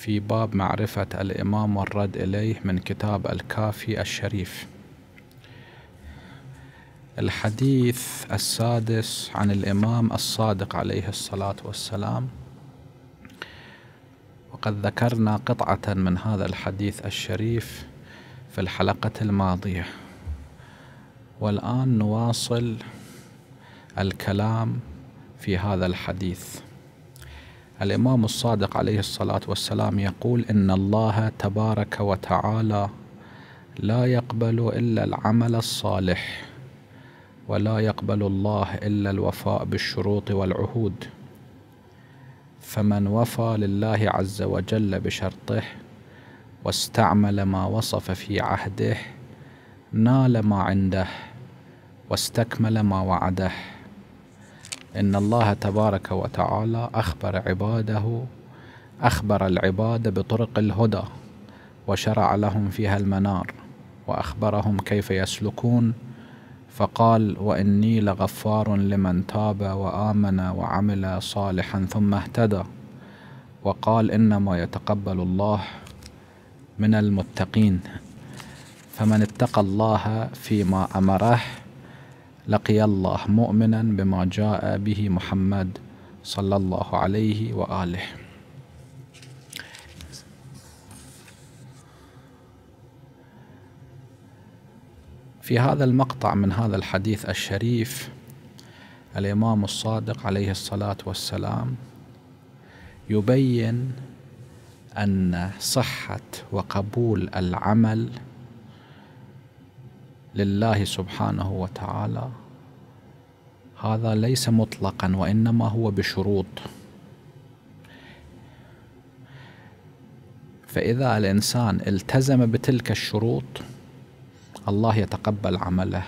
في باب معرفة الإمام والرد إليه من كتاب الكافي الشريف الحديث السادس عن الإمام الصادق عليه الصلاة والسلام وقد ذكرنا قطعة من هذا الحديث الشريف في الحلقة الماضية والآن نواصل الكلام في هذا الحديث الإمام الصادق عليه الصلاة والسلام يقول إن الله تبارك وتعالى لا يقبل إلا العمل الصالح ولا يقبل الله إلا الوفاء بالشروط والعهود فمن وفى لله عز وجل بشرطه واستعمل ما وصف في عهده نال ما عنده واستكمل ما وعده إن الله تبارك وتعالى أخبر عباده أخبر العباد بطرق الهدى وشرع لهم فيها المنار وأخبرهم كيف يسلكون فقال وإني لغفار لمن تاب وآمن وعمل صالحا ثم اهتدى وقال إنما يتقبل الله من المتقين فمن اتقى الله فيما أمره لقي الله مؤمنا بما جاء به محمد صلى الله عليه وآله في هذا المقطع من هذا الحديث الشريف الإمام الصادق عليه الصلاة والسلام يبين أن صحة وقبول العمل لله سبحانه وتعالى هذا ليس مطلقا وإنما هو بشروط فإذا الإنسان التزم بتلك الشروط الله يتقبل عمله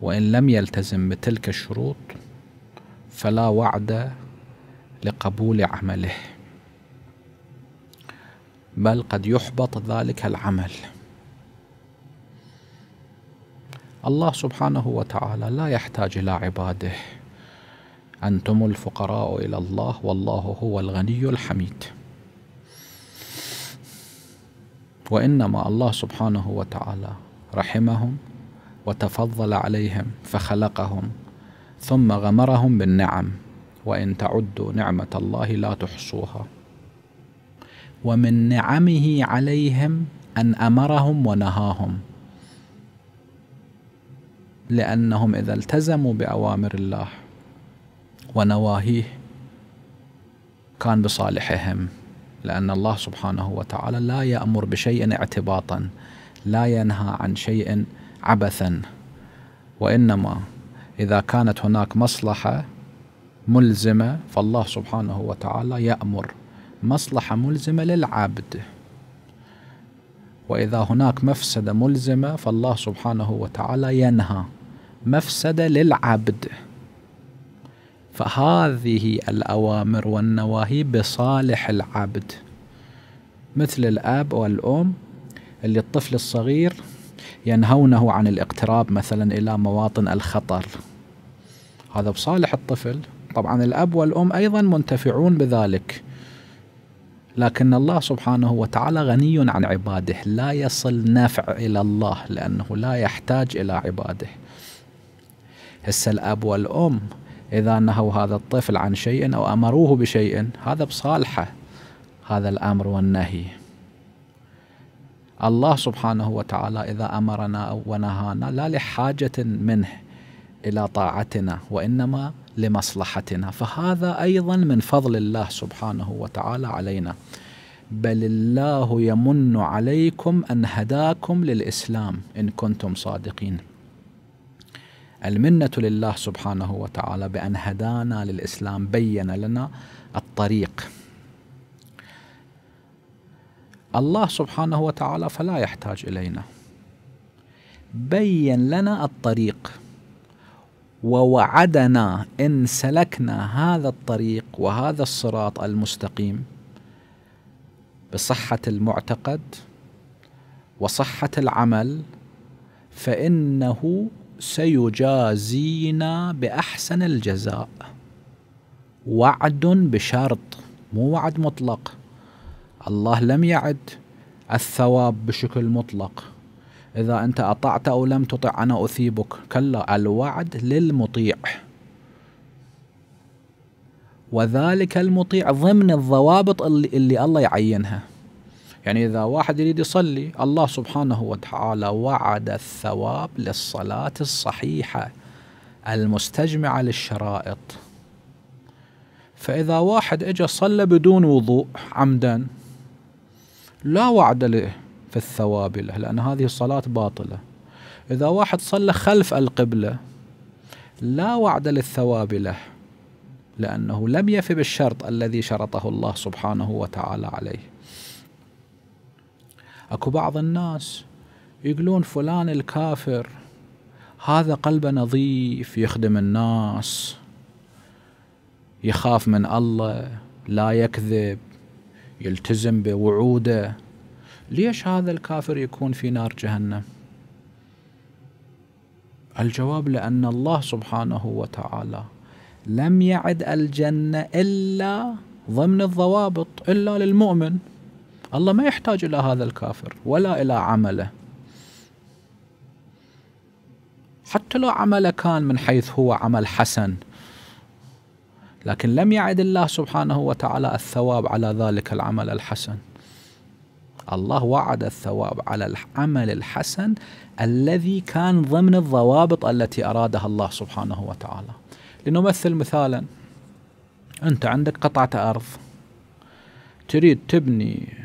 وإن لم يلتزم بتلك الشروط فلا وعد لقبول عمله بل قد يحبط ذلك العمل الله سبحانه وتعالى لا يحتاج الى عباده انتم الفقراء الى الله والله هو الغني الحميد وانما الله سبحانه وتعالى رحمهم وتفضل عليهم فخلقهم ثم غمرهم بالنعم وان تعدوا نعمه الله لا تحصوها ومن نعمه عليهم ان امرهم ونهاهم لأنهم إذا التزموا بأوامر الله ونواهيه كان بصالحهم لأن الله سبحانه وتعالى لا يأمر بشيء اعتباطا لا ينهى عن شيء عبثا وإنما إذا كانت هناك مصلحة ملزمة فالله سبحانه وتعالى يأمر مصلحة ملزمة للعبد وإذا هناك مفسدة ملزمة فالله سبحانه وتعالى ينهى مفسدة للعبد فهذه الأوامر والنواهي بصالح العبد مثل الأب والأم اللي الطفل الصغير ينهونه عن الاقتراب مثلا إلى مواطن الخطر هذا بصالح الطفل طبعا الأب والأم أيضا منتفعون بذلك لكن الله سبحانه وتعالى غني عن عباده لا يصل نفع إلى الله لأنه لا يحتاج إلى عباده هسه الأب والأم إذا نهوا هذا الطفل عن شيء أو أمروه بشيء هذا بصالحه هذا الأمر والنهي الله سبحانه وتعالى إذا أمرنا ونهانا لا لحاجة منه إلى طاعتنا وإنما لمصلحتنا فهذا أيضا من فضل الله سبحانه وتعالى علينا بل الله يمن عليكم أن هداكم للإسلام إن كنتم صادقين المنة لله سبحانه وتعالى بأن هدانا للإسلام بين لنا الطريق الله سبحانه وتعالى فلا يحتاج إلينا بين لنا الطريق ووعدنا إن سلكنا هذا الطريق وهذا الصراط المستقيم بصحة المعتقد وصحة العمل فإنه سيجازينا بأحسن الجزاء وعد بشرط مو وعد مطلق الله لم يعد الثواب بشكل مطلق إذا أنت أطعت أو لم تطع أنا أثيبك كلا الوعد للمطيع وذلك المطيع ضمن الضوابط اللي, اللي الله يعينها يعني إذا واحد يريد يصلي الله سبحانه وتعالى وعد الثواب للصلاة الصحيحة المستجمعة للشرائط فإذا واحد إجا صلى بدون وضوء عمدا لا وعد له في الثواب له لأن هذه الصلاة باطلة إذا واحد صلى خلف القبلة لا وعد للثواب له لأنه لم يف بالشرط الذي شرطه الله سبحانه وتعالى عليه اكو بعض الناس يقولون فلان الكافر هذا قلبه نظيف يخدم الناس يخاف من الله لا يكذب يلتزم بوعوده ليش هذا الكافر يكون في نار جهنم الجواب لأن الله سبحانه وتعالى لم يعد الجنة إلا ضمن الضوابط إلا للمؤمن الله ما يحتاج إلى هذا الكافر ولا إلى عمله حتى لو عمله كان من حيث هو عمل حسن لكن لم يعد الله سبحانه وتعالى الثواب على ذلك العمل الحسن الله وعد الثواب على العمل الحسن الذي كان ضمن الضوابط التي أرادها الله سبحانه وتعالى لنمثل مثالا أنت عندك قطعة أرض تريد تبني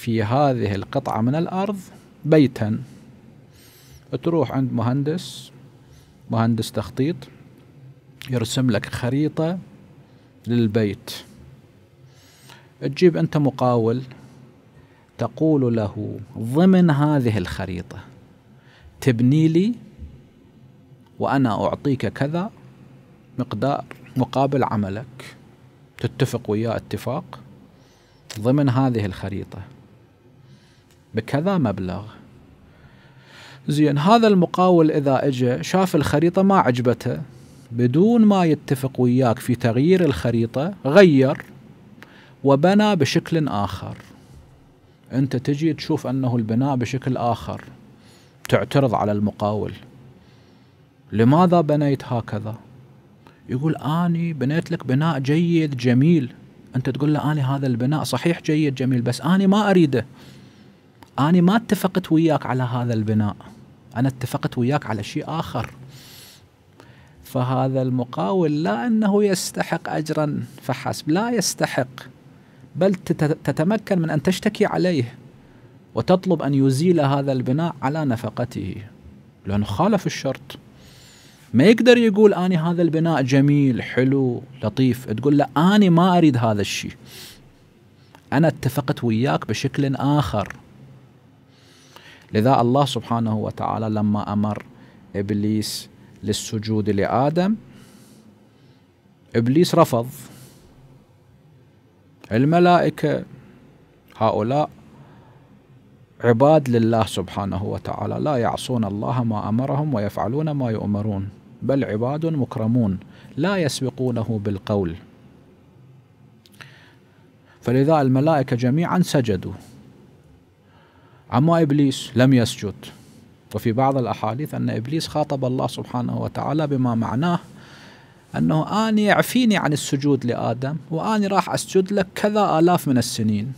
في هذه القطعة من الأرض بيتا تروح عند مهندس مهندس تخطيط يرسم لك خريطة للبيت تجيب أنت مقاول تقول له ضمن هذه الخريطة تبني لي وأنا أعطيك كذا مقدار مقابل عملك تتفق وياه اتفاق ضمن هذه الخريطة بكذا مبلغ زين هذا المقاول إذا أجا شاف الخريطة ما عجبته بدون ما يتفق وياك في تغيير الخريطة غير وبنى بشكل آخر أنت تجي تشوف أنه البناء بشكل آخر تعترض على المقاول لماذا بنيت هكذا يقول أني بنيت لك بناء جيد جميل أنت تقول له أني هذا البناء صحيح جيد جميل بس أني ما أريده أنا ما اتفقت وياك على هذا البناء أنا اتفقت وياك على شيء آخر فهذا المقاول لا أنه يستحق أجرا فحسب لا يستحق بل تتمكن من أن تشتكي عليه وتطلب أن يزيل هذا البناء على نفقته لأنه خالف الشرط ما يقدر يقول أني هذا البناء جميل حلو لطيف تقول له أني ما أريد هذا الشيء أنا اتفقت وياك بشكل آخر لذا الله سبحانه وتعالى لما أمر إبليس للسجود لآدم إبليس رفض الملائكة هؤلاء عباد لله سبحانه وتعالى لا يعصون الله ما أمرهم ويفعلون ما يؤمرون بل عباد مكرمون لا يسبقونه بالقول فلذا الملائكة جميعا سجدوا عما إبليس لم يسجد وفي بعض الأحاديث أن إبليس خاطب الله سبحانه وتعالى بما معناه أنه أني يعفيني عن السجود لآدم وأني راح أسجد لك كذا آلاف من السنين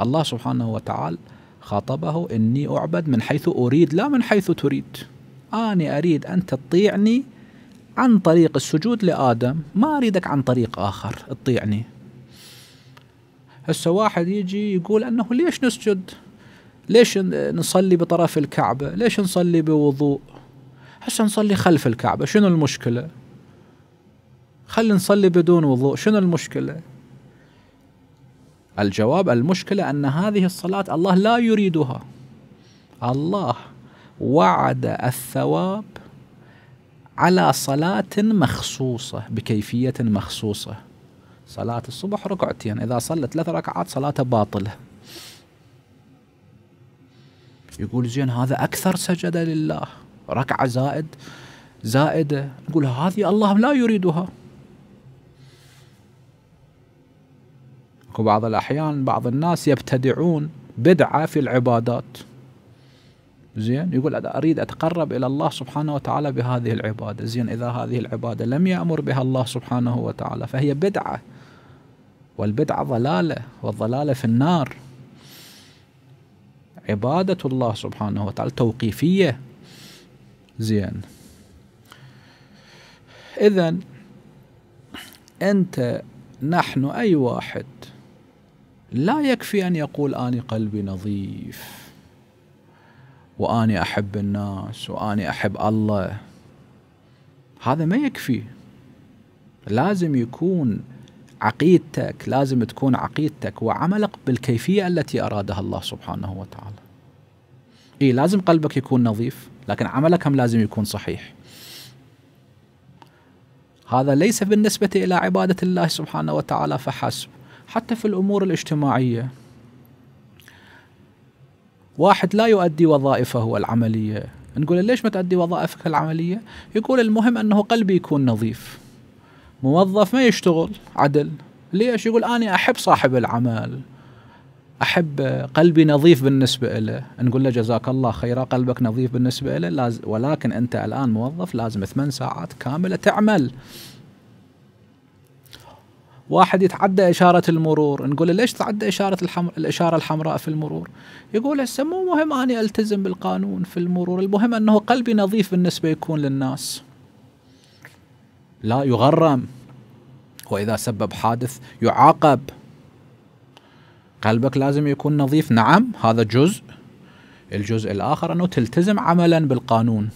الله سبحانه وتعالى خاطبه إني أعبد من حيث أريد لا من حيث تريد أنا أريد أن تطيعني عن طريق السجود لآدم ما أريدك عن طريق آخر تطيعني هسه واحد يجي يقول انه ليش نسجد ليش نصلي بطرف الكعبة ليش نصلي بوضوء هسه نصلي خلف الكعبة شنو المشكلة خلي نصلي بدون وضوء شنو المشكلة الجواب المشكلة أن هذه الصلاة الله لا يريدها الله وعد الثواب على صلاة مخصوصة بكيفية مخصوصة صلاة الصبح ركعتين إذا صلى ثلاث ركعات صلاته باطلة يقول زين هذا أكثر سجدة لله ركعة زائد زائدة نقول هذه الله لا يريدها وبعض الأحيان بعض الناس يبتدعون بدعة في العبادات زين يقول أريد أتقرب إلى الله سبحانه وتعالى بهذه العبادة زين إذا هذه العبادة لم يأمر بها الله سبحانه وتعالى فهي بدعة والبدعة ضلالة والضلالة في النار عبادة الله سبحانه وتعالى توقيفية زين إذا أنت نحن أي واحد لا يكفي أن يقول أني قلبي نظيف وأني أحب الناس وأني أحب الله هذا ما يكفي لازم يكون عقيدتك لازم تكون عقيدتك وعملك بالكيفية التي أرادها الله سبحانه وتعالى إيه لازم قلبك يكون نظيف لكن عملك هم لازم يكون صحيح هذا ليس بالنسبة إلى عبادة الله سبحانه وتعالى فحسب حتى في الأمور الاجتماعية واحد لا يؤدي وظائفه العملية نقول ليش ما تؤدي وظائفك العملية يقول المهم أنه قلبي يكون نظيف موظف ما يشتغل عدل ليش يقول أنا أحب صاحب العمل أحب قلبي نظيف بالنسبة له نقول له جزاك الله خيرا قلبك نظيف بالنسبة له لاز... ولكن أنت الآن موظف لازم ثمان ساعات كاملة تعمل واحد يتعدى إشارة المرور نقول له ليش تعدى إشارة الحمر... الإشارة الحمراء في المرور يقول هسه مو مهم أني ألتزم بالقانون في المرور المهم أنه قلبي نظيف بالنسبة يكون للناس لا يغرم وإذا سبب حادث يعاقب قلبك لازم يكون نظيف نعم هذا جزء الجزء الآخر أنه تلتزم عملا بالقانون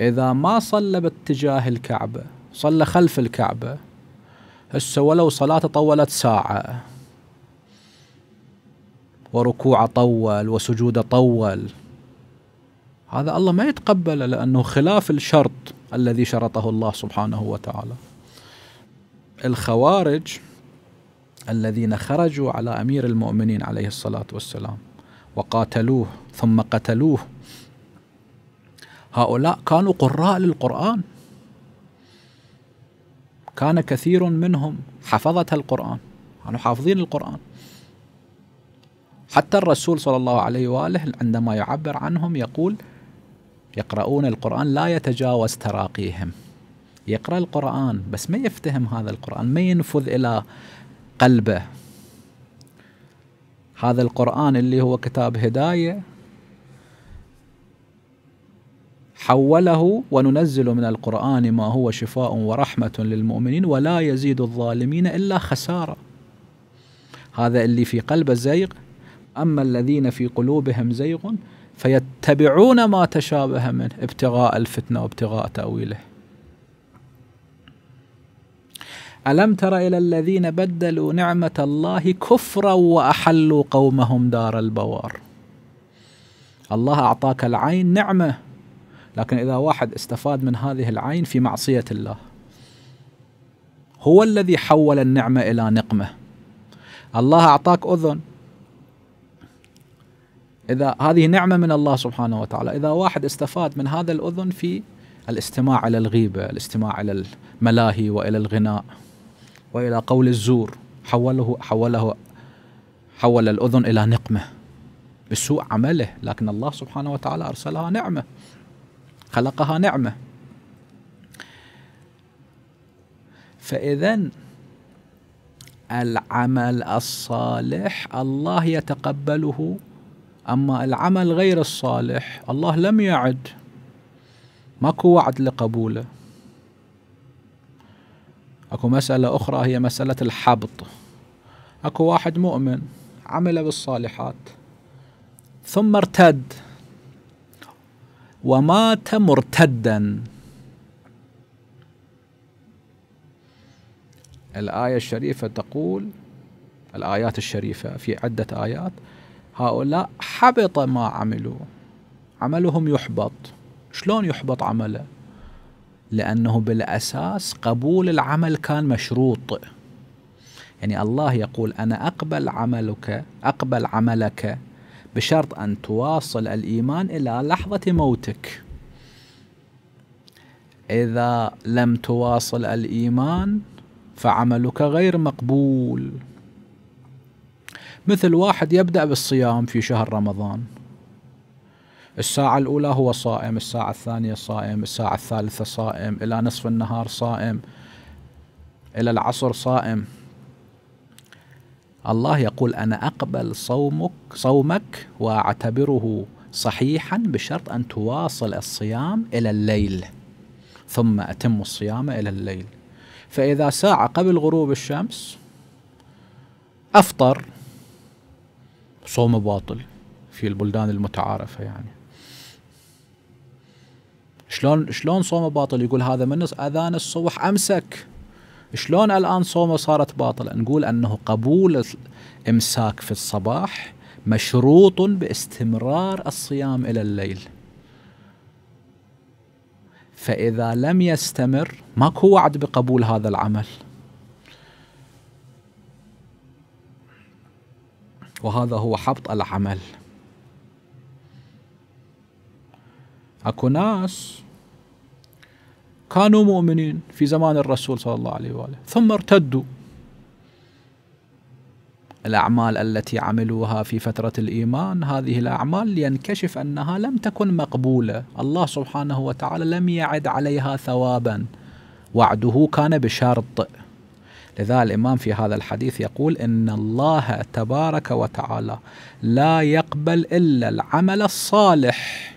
إذا ما صلى باتجاه الكعبة صلى خلف الكعبة هسه ولو صلاته طولت ساعة وركوعه طول وسجوده طول هذا الله ما يتقبله لأنه خلاف الشرط الذي شرطه الله سبحانه وتعالى الخوارج الذين خرجوا على امير المؤمنين عليه الصلاه والسلام وقاتلوه ثم قتلوه هؤلاء كانوا قراء للقران كان كثير منهم حفظة القرآن كانوا حافظين القرآن حتى الرسول صلى الله عليه وآله عندما يعبر عنهم يقول يقرؤون القرآن لا يتجاوز تراقيهم يقرأ القرآن بس ما يفتهم هذا القرآن ما ينفذ إلى قلبه هذا القرآن اللي هو كتاب هداية حوله وننزل من القرآن ما هو شفاء ورحمة للمؤمنين ولا يزيد الظالمين إلا خسارة هذا اللي في قلبه زيغ أما الذين في قلوبهم زيغ فيتبعون ما تشابه منه ابتغاء الفتنة وابتغاء تأويله ألم تر إلى الذين بدلوا نعمة الله كفرا وأحلوا قومهم دار البوار الله أعطاك العين نعمة لكن إذا واحد استفاد من هذه العين في معصية الله هو الذي حول النعمة إلى نقمة الله أعطاك أذن إذا هذه نعمة من الله سبحانه وتعالى إذا واحد استفاد من هذا الأذن في الاستماع إلى الغيبة الاستماع إلى الملاهي وإلى الغناء وإلى قول الزور حوله حوله حول الأذن إلى نقمة بسوء عمله لكن الله سبحانه وتعالى أرسلها نعمة خلقها نعمة فإذا العمل الصالح الله يتقبله أما العمل غير الصالح الله لم يعد ماكو وعد لقبوله اكو مسألة أخرى هي مسألة الحبط اكو واحد مؤمن عمل بالصالحات ثم ارتد ومات مرتدا الآية الشريفة تقول الآيات الشريفة في عدة آيات هؤلاء حبط ما عملوا عملهم يحبط شلون يحبط عمله لأنه بالأساس قبول العمل كان مشروط يعني الله يقول أنا أقبل عملك أقبل عملك بشرط أن تواصل الإيمان إلى لحظة موتك إذا لم تواصل الإيمان فعملك غير مقبول مثل واحد يبدأ بالصيام في شهر رمضان الساعة الأولى هو صائم الساعة الثانية صائم الساعة الثالثة صائم إلى نصف النهار صائم إلى العصر صائم الله يقول أنا أقبل صومك صومك وأعتبره صحيحا بشرط أن تواصل الصيام إلى الليل ثم أتم الصيام إلى الليل فإذا ساعة قبل غروب الشمس أفطر صوم باطل في البلدان المتعارفة يعني شلون شلون صوم باطل يقول هذا من اذان الصبح امسك شلون الان صومه صارت باطله نقول انه قبول امساك في الصباح مشروط باستمرار الصيام الى الليل فاذا لم يستمر ماكو وعد بقبول هذا العمل وهذا هو حبط العمل اكو ناس كانوا مؤمنين في زمان الرسول صلى الله عليه واله ثم ارتدوا الاعمال التي عملوها في فتره الايمان هذه الاعمال لينكشف انها لم تكن مقبوله الله سبحانه وتعالى لم يعد عليها ثوابا وعده كان بشرط لذا الإمام في هذا الحديث يقول إن الله تبارك وتعالى لا يقبل إلا العمل الصالح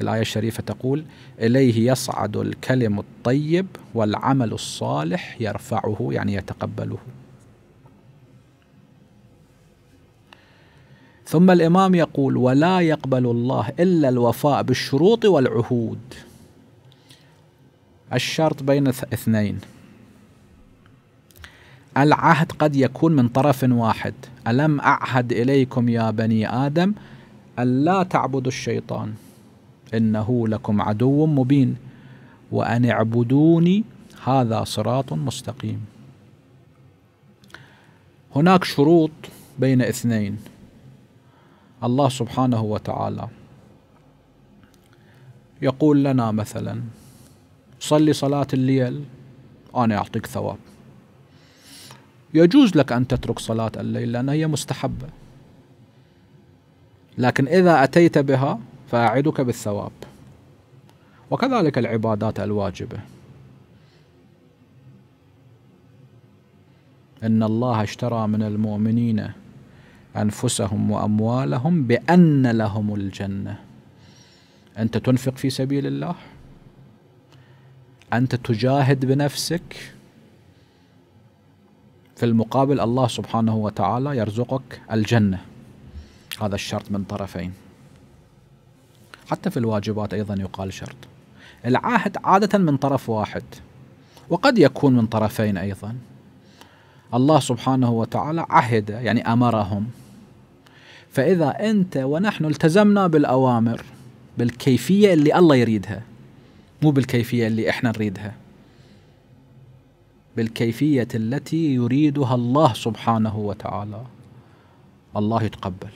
الآية الشريفة تقول إليه يصعد الكلم الطيب والعمل الصالح يرفعه يعني يتقبله ثم الإمام يقول ولا يقبل الله إلا الوفاء بالشروط والعهود الشرط بين اثنين العهد قد يكون من طرف واحد ألم أعهد إليكم يا بني آدم ألا تعبدوا الشيطان إنه لكم عدو مبين وأن اعبدوني هذا صراط مستقيم هناك شروط بين اثنين الله سبحانه وتعالى يقول لنا مثلا صلي صلاة الليل أنا أعطيك ثواب يجوز لك أن تترك صلاة الليل لأنها هي مستحبة لكن إذا أتيت بها فأعدك بالثواب وكذلك العبادات الواجبة إن الله اشترى من المؤمنين أنفسهم وأموالهم بأن لهم الجنة أنت تنفق في سبيل الله أنت تجاهد بنفسك في المقابل الله سبحانه وتعالى يرزقك الجنة هذا الشرط من طرفين حتى في الواجبات أيضا يقال شرط العاهد عادة من طرف واحد وقد يكون من طرفين أيضا الله سبحانه وتعالى عهد يعني أمرهم فإذا أنت ونحن التزمنا بالأوامر بالكيفية اللي الله يريدها مو بالكيفية اللي إحنا نريدها بالكيفية التي يريدها الله سبحانه وتعالى الله يتقبل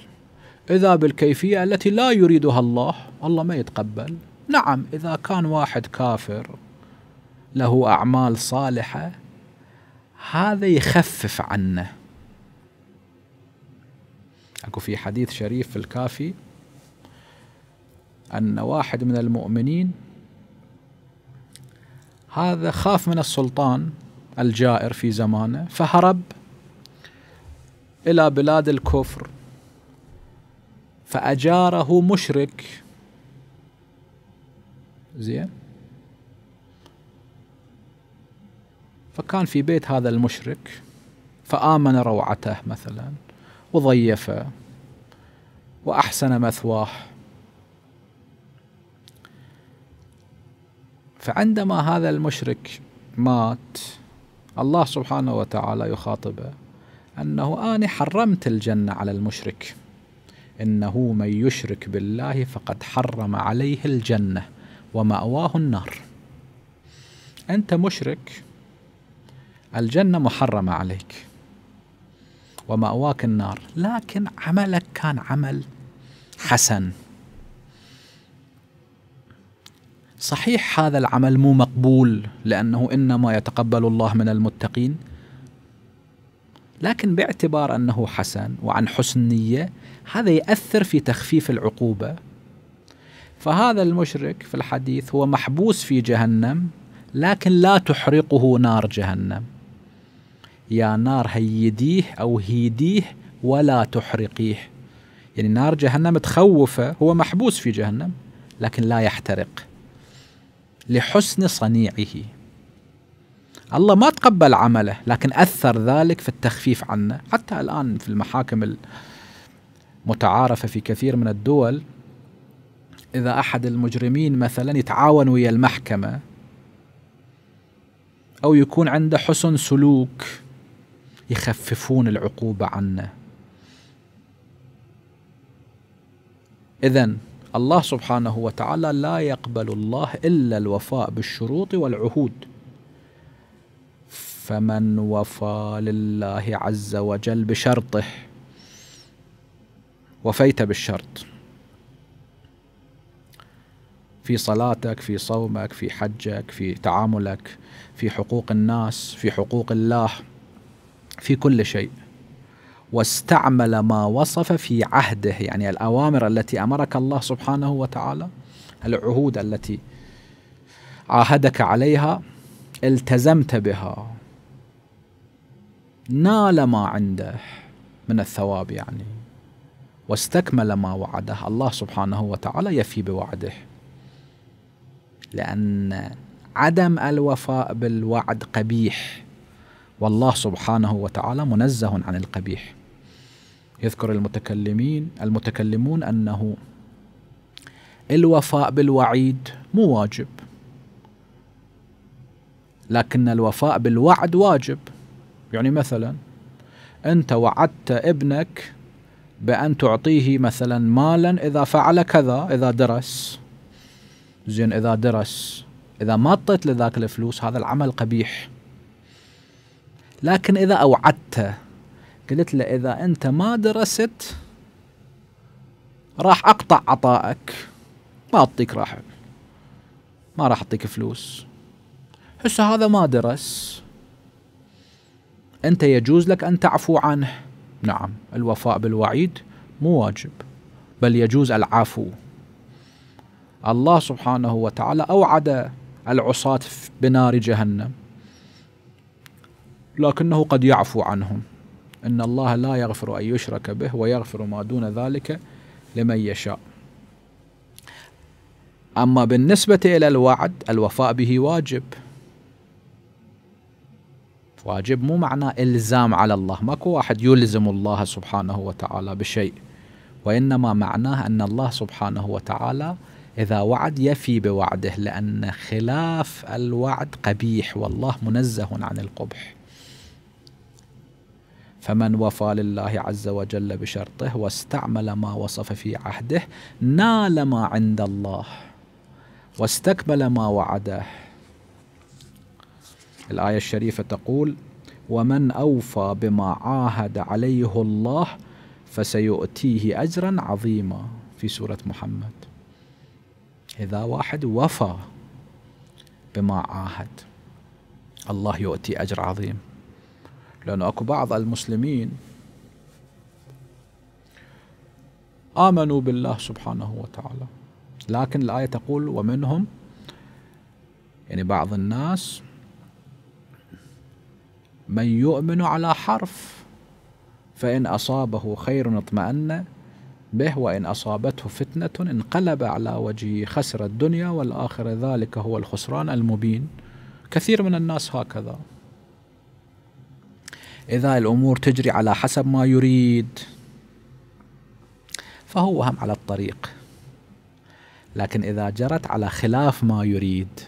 إذا بالكيفية التي لا يريدها الله الله ما يتقبل نعم إذا كان واحد كافر له أعمال صالحة هذا يخفف عنه أكو في حديث شريف في الكافي أن واحد من المؤمنين هذا خاف من السلطان الجائر في زمانه فهرب إلى بلاد الكفر فأجاره مشرك زين فكان في بيت هذا المشرك فآمن روعته مثلا وضيفه وأحسن مثواه فعندما هذا المشرك مات الله سبحانه وتعالى يخاطبه أنه أنا حرمت الجنة على المشرك إنه من يشرك بالله فقد حرم عليه الجنة ومأواه النار أنت مشرك الجنة محرمة عليك ومأواك النار لكن عملك كان عمل حسن صحيح هذا العمل مو مقبول لانه انما يتقبل الله من المتقين لكن باعتبار انه حسن وعن حسن نيه هذا ياثر في تخفيف العقوبه فهذا المشرك في الحديث هو محبوس في جهنم لكن لا تحرقه نار جهنم يا نار هيديه او هيديه ولا تحرقيه يعني نار جهنم تخوفه هو محبوس في جهنم لكن لا يحترق لحسن صنيعه الله ما تقبل عمله لكن أثر ذلك في التخفيف عنه حتى الآن في المحاكم المتعارفة في كثير من الدول إذا أحد المجرمين مثلا يتعاون ويا المحكمة أو يكون عنده حسن سلوك يخففون العقوبة عنه إذا الله سبحانه وتعالى لا يقبل الله الا الوفاء بالشروط والعهود فمن وفى لله عز وجل بشرطه وفيت بالشرط في صلاتك في صومك في حجك في تعاملك في حقوق الناس في حقوق الله في كل شيء واستعمل ما وصف في عهده يعني الأوامر التي أمرك الله سبحانه وتعالى العهود التي عاهدك عليها التزمت بها نال ما عنده من الثواب يعني واستكمل ما وعده الله سبحانه وتعالى يفي بوعده لأن عدم الوفاء بالوعد قبيح والله سبحانه وتعالى منزه عن القبيح يذكر المتكلمين المتكلمون أنه الوفاء بالوعيد مو واجب لكن الوفاء بالوعد واجب يعني مثلا أنت وعدت ابنك بأن تعطيه مثلا مالا إذا فعل كذا إذا درس زين إذا درس إذا ما أعطيت لذاك الفلوس هذا العمل قبيح لكن إذا أوعدته قلت له إذا أنت ما درست راح أقطع عطائك ما أعطيك راح ما راح أعطيك فلوس هسه هذا ما درس أنت يجوز لك أن تعفو عنه نعم الوفاء بالوعيد مو واجب بل يجوز العفو الله سبحانه وتعالى أوعد العصاة بنار جهنم لكنه قد يعفو عنهم إن الله لا يغفر أن يشرك به ويغفر ما دون ذلك لمن يشاء أما بالنسبة إلى الوعد الوفاء به واجب واجب مو معناه إلزام على الله ماكو واحد يلزم الله سبحانه وتعالى بشيء وإنما معناه أن الله سبحانه وتعالى إذا وعد يفي بوعده لأن خلاف الوعد قبيح والله منزه عن القبح فمن وفى لله عز وجل بشرطه واستعمل ما وصف في عهده نال ما عند الله واستكمل ما وعده الآية الشريفة تقول ومن أوفى بما عاهد عليه الله فسيؤتيه أجرا عظيما في سورة محمد إذا واحد وفى بما عاهد الله يؤتي أجر عظيم لأنه أكو بعض المسلمين آمنوا بالله سبحانه وتعالى لكن الآية تقول ومنهم يعني بعض الناس من يؤمن على حرف فإن أصابه خير اطمأن به وإن أصابته فتنة انقلب على وجهه خسر الدنيا والآخرة ذلك هو الخسران المبين كثير من الناس هكذا إذا الأمور تجري على حسب ما يريد فهو هم على الطريق لكن إذا جرت على خلاف ما يريد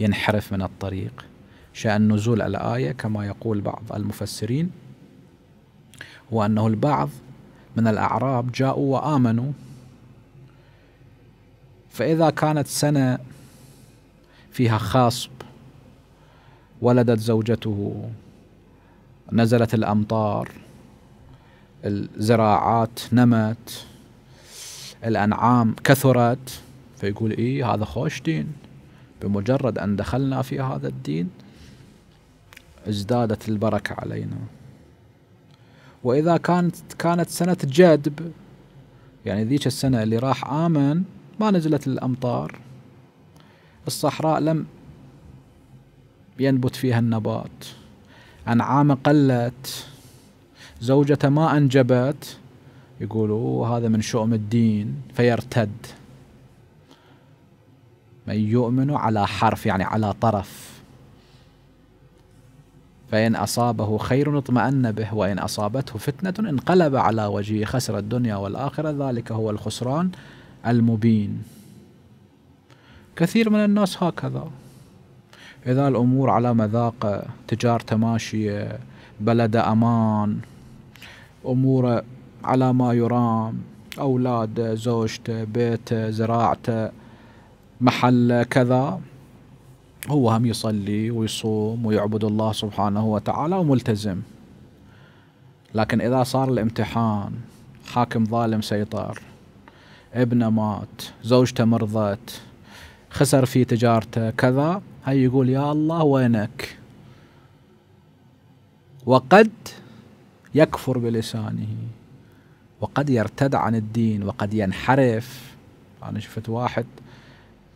ينحرف من الطريق شأن نزول الآية كما يقول بعض المفسرين هو أنه البعض من الأعراب جاءوا وآمنوا فإذا كانت سنة فيها خاصب ولدت زوجته نزلت الأمطار الزراعات نمت الأنعام كثرت فيقول إيه هذا خوش دين بمجرد أن دخلنا في هذا الدين ازدادت البركة علينا وإذا كانت كانت سنة جدب يعني ذيك السنة اللي راح آمن ما نزلت الأمطار الصحراء لم ينبت فيها النبات أنعام قلت زوجة ما أنجبت يقولوا هذا من شؤم الدين فيرتد من يؤمن على حرف يعني على طرف فإن أصابه خير اطمأن به وإن أصابته فتنة انقلب على وجهه خسر الدنيا والآخرة ذلك هو الخسران المبين كثير من الناس هكذا إذا الأمور على مذاق تجارة ماشية بلد أمان أمور على ما يرام أولاد زوجته بيته زراعته محله كذا هو هم يصلي ويصوم ويعبد الله سبحانه وتعالى وملتزم لكن إذا صار الامتحان حاكم ظالم سيطر ابنه مات زوجته مرضت خسر في تجارته كذا هي يقول يا الله وينك وقد يكفر بلسانه وقد يرتد عن الدين وقد ينحرف أنا شفت واحد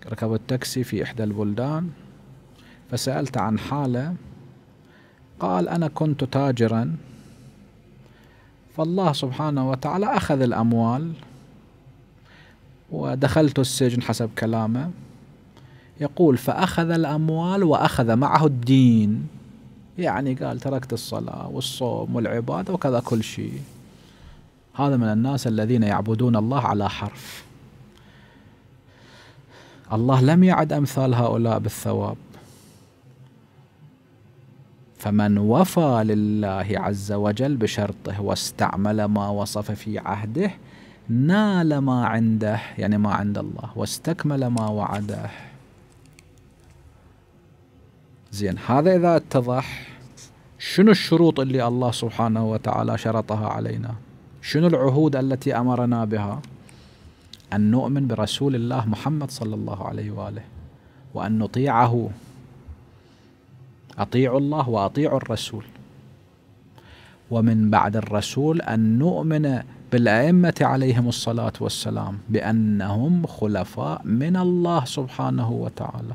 ركب التاكسي في إحدى البلدان فسألت عن حاله قال أنا كنت تاجرا فالله سبحانه وتعالى أخذ الأموال ودخلت السجن حسب كلامه يقول فأخذ الأموال وأخذ معه الدين يعني قال تركت الصلاة والصوم والعبادة وكذا كل شيء هذا من الناس الذين يعبدون الله على حرف الله لم يعد أمثال هؤلاء بالثواب فمن وفى لله عز وجل بشرطه واستعمل ما وصف في عهده نال ما عنده يعني ما عند الله واستكمل ما وعده زين هذا إذا اتضح شنو الشروط اللي الله سبحانه وتعالى شرطها علينا شنو العهود التي أمرنا بها أن نؤمن برسول الله محمد صلى الله عليه وآله وأن نطيعه أطيعوا الله وأطيعوا الرسول ومن بعد الرسول أن نؤمن بالأئمة عليهم الصلاة والسلام بأنهم خلفاء من الله سبحانه وتعالى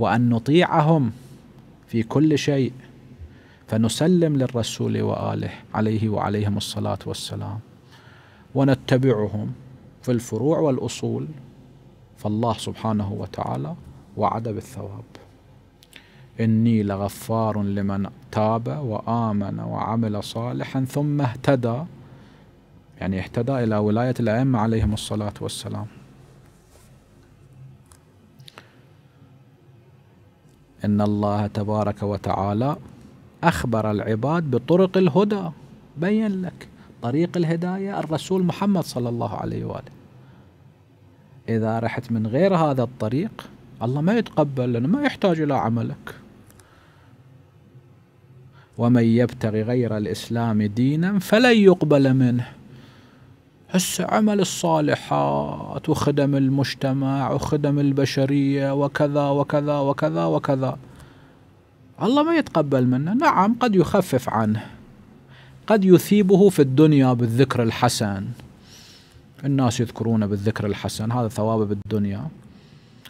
وأن نطيعهم في كل شيء فنسلم للرسول وآله عليه وعليهم الصلاة والسلام ونتبعهم في الفروع والأصول فالله سبحانه وتعالى وعد بالثواب إني لغفار لمن تاب وآمن وعمل صالحا ثم اهتدى يعني اهتدى إلى ولاية الأئمة عليهم الصلاة والسلام ان الله تبارك وتعالى اخبر العباد بطرق الهدى بين لك طريق الهدايه الرسول محمد صلى الله عليه واله اذا رحت من غير هذا الطريق الله ما يتقبل لانه ما يحتاج الى عملك ومن يبتغي غير الاسلام دينا فلن يقبل منه هسه عمل الصالحات وخدم المجتمع وخدم البشرية وكذا وكذا وكذا وكذا الله ما يتقبل منه نعم قد يخفف عنه قد يثيبه في الدنيا بالذكر الحسن الناس يذكرون بالذكر الحسن هذا ثواب بالدنيا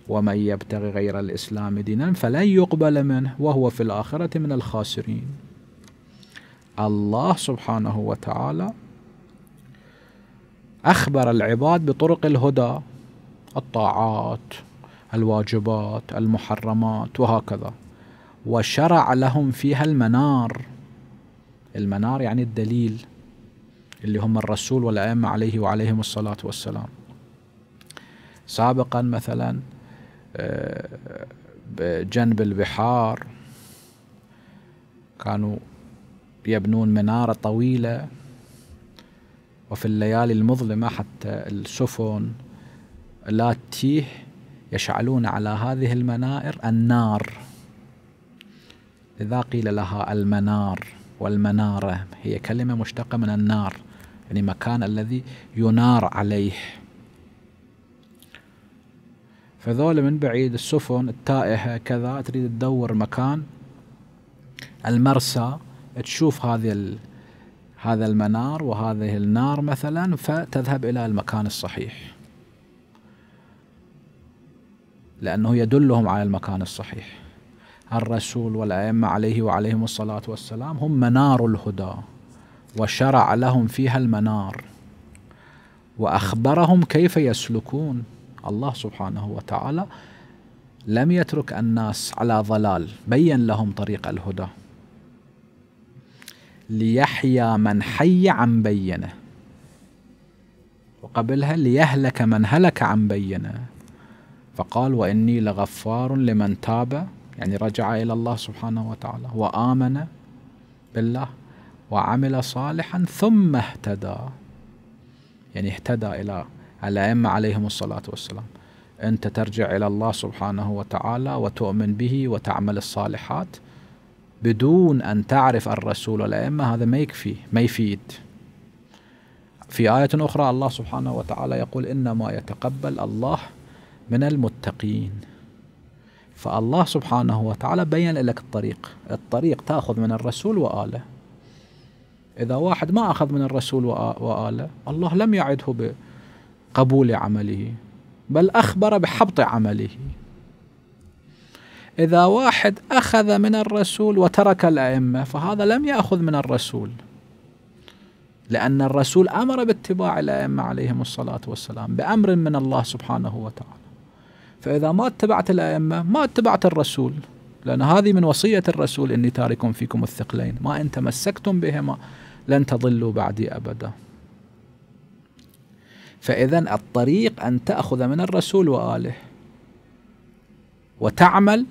ومن يبتغي غير الإسلام دينا فلن يقبل منه وهو في الآخرة من الخاسرين الله سبحانه وتعالى أخبر العباد بطرق الهدى الطاعات الواجبات المحرمات وهكذا وشرع لهم فيها المنار المنار يعني الدليل اللي هم الرسول والأئمة عليه وعليهم الصلاة والسلام سابقا مثلا آه، بجنب البحار كانوا يبنون منارة طويلة وفي الليالي المظلمة حتى السفن لا تتيه يشعلون على هذه المنائر النار إذا قيل لها المنار والمنارة هي كلمة مشتقة من النار يعني مكان الذي ينار عليه فذول من بعيد السفن التائهة كذا تريد تدور مكان المرسى تشوف هذه هذا المنار وهذه النار مثلا فتذهب إلى المكان الصحيح لأنه يدلهم على المكان الصحيح الرسول والأئمة عليه وعليهم الصلاة والسلام هم منار الهدى وشرع لهم فيها المنار وأخبرهم كيف يسلكون الله سبحانه وتعالى لم يترك الناس على ضلال بين لهم طريق الهدى ليحيا من حي عن بينه وقبلها ليهلك من هلك عن بينه فقال وإني لغفار لمن تاب يعني رجع إلى الله سبحانه وتعالى وآمن بالله وعمل صالحا ثم اهتدى يعني اهتدى إلى الأئمة عليهم الصلاة والسلام أنت ترجع إلى الله سبحانه وتعالى وتؤمن به وتعمل الصالحات بدون أن تعرف الرسول والأئمة هذا ما يكفي ما يفيد في آية أخرى الله سبحانه وتعالى يقول إنما يتقبل الله من المتقين فالله سبحانه وتعالى بين لك الطريق الطريق تأخذ من الرسول وآله إذا واحد ما أخذ من الرسول وآله الله لم يعده بقبول عمله بل أخبر بحبط عمله إذا واحد أخذ من الرسول وترك الأئمة فهذا لم يأخذ من الرسول لأن الرسول أمر باتباع الأئمة عليهم الصلاة والسلام بأمر من الله سبحانه وتعالى فإذا ما اتبعت الأئمة ما اتبعت الرسول لأن هذه من وصية الرسول إني تارك فيكم الثقلين ما إن تمسكتم بهما لن تضلوا بعدي أبدا فإذا الطريق أن تأخذ من الرسول وآله وتعمل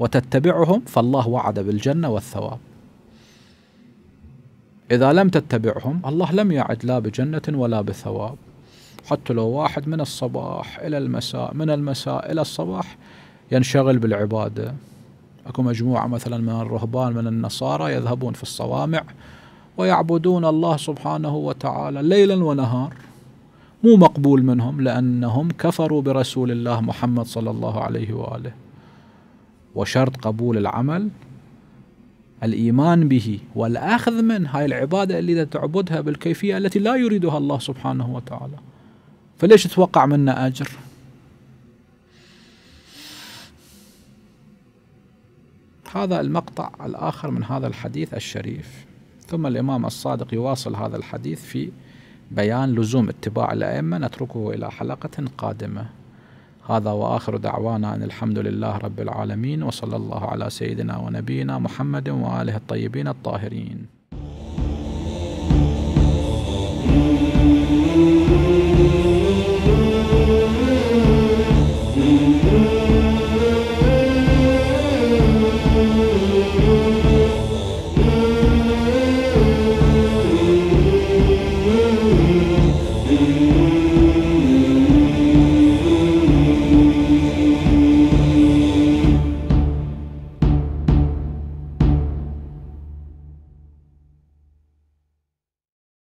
وتتبعهم فالله وعد بالجنة والثواب إذا لم تتبعهم الله لم يعد لا بجنة ولا بثواب حتى لو واحد من الصباح إلى المساء من المساء إلى الصباح ينشغل بالعبادة أكو مجموعة مثلا من الرهبان من النصارى يذهبون في الصوامع ويعبدون الله سبحانه وتعالى ليلا ونهار مو مقبول منهم لأنهم كفروا برسول الله محمد صلى الله عليه وآله وشرط قبول العمل الإيمان به والأخذ من هاي العبادة اللي تعبدها بالكيفية التي لا يريدها الله سبحانه وتعالى فليش تتوقع منا أجر هذا المقطع الآخر من هذا الحديث الشريف ثم الإمام الصادق يواصل هذا الحديث في بيان لزوم اتباع الأئمة نتركه إلى حلقة قادمة هذا وآخر دعوانا أن الحمد لله رب العالمين وصلى الله على سيدنا ونبينا محمد وآله الطيبين الطاهرين